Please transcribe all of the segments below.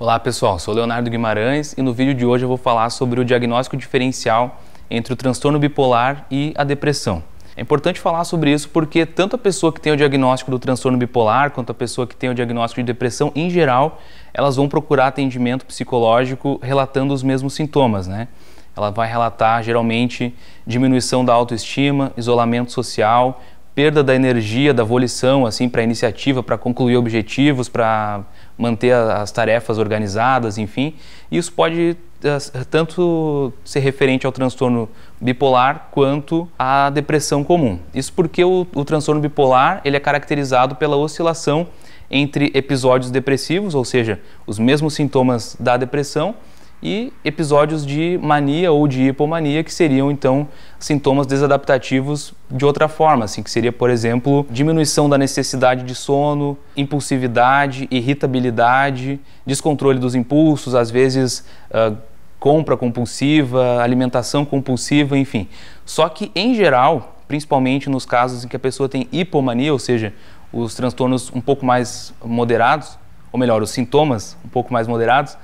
Olá pessoal, sou Leonardo Guimarães e no vídeo de hoje eu vou falar sobre o diagnóstico diferencial entre o transtorno bipolar e a depressão. É importante falar sobre isso porque tanto a pessoa que tem o diagnóstico do transtorno bipolar quanto a pessoa que tem o diagnóstico de depressão em geral, elas vão procurar atendimento psicológico relatando os mesmos sintomas, né? Ela vai relatar geralmente diminuição da autoestima, isolamento social, perda da energia, da volição, assim, para iniciativa, para concluir objetivos, para manter as tarefas organizadas, enfim. Isso pode eh, tanto ser referente ao transtorno bipolar quanto à depressão comum. Isso porque o, o transtorno bipolar ele é caracterizado pela oscilação entre episódios depressivos, ou seja, os mesmos sintomas da depressão, e episódios de mania ou de hipomania, que seriam então sintomas desadaptativos de outra forma, assim, que seria, por exemplo, diminuição da necessidade de sono, impulsividade, irritabilidade, descontrole dos impulsos, às vezes uh, compra compulsiva, alimentação compulsiva, enfim. Só que, em geral, principalmente nos casos em que a pessoa tem hipomania, ou seja, os transtornos um pouco mais moderados, ou melhor, os sintomas um pouco mais moderados,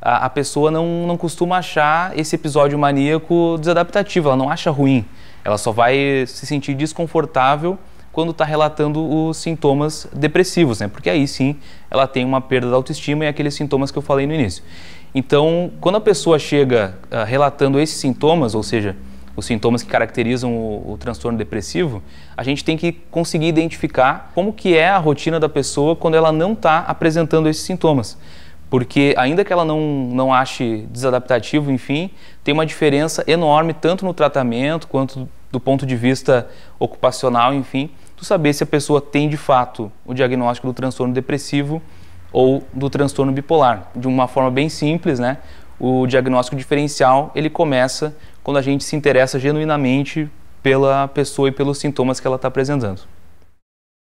a, a, pessoa não, não costuma achar esse episódio maníaco desadaptativo, ela não acha ruim. Ela só vai se sentir desconfortável quando está relatando os sintomas depressivos, né? Porque aí sim ela tem uma perda da autoestima e aqueles sintomas que eu falei no início. Então, quando a pessoa chega uh, relatando esses sintomas, ou seja, os sintomas que caracterizam o, o, transtorno depressivo, a gente tem que conseguir identificar como que é a rotina da pessoa quando ela não está apresentando esses sintomas porque ainda que ela não, não ache desadaptativo, enfim, tem uma diferença enorme tanto no tratamento quanto do ponto de vista ocupacional, enfim, tu saber se a pessoa tem de fato o diagnóstico do transtorno depressivo ou do transtorno bipolar. De uma forma bem simples, né? O diagnóstico diferencial, ele começa quando a gente se interessa genuinamente pela pessoa e pelos sintomas que ela está apresentando.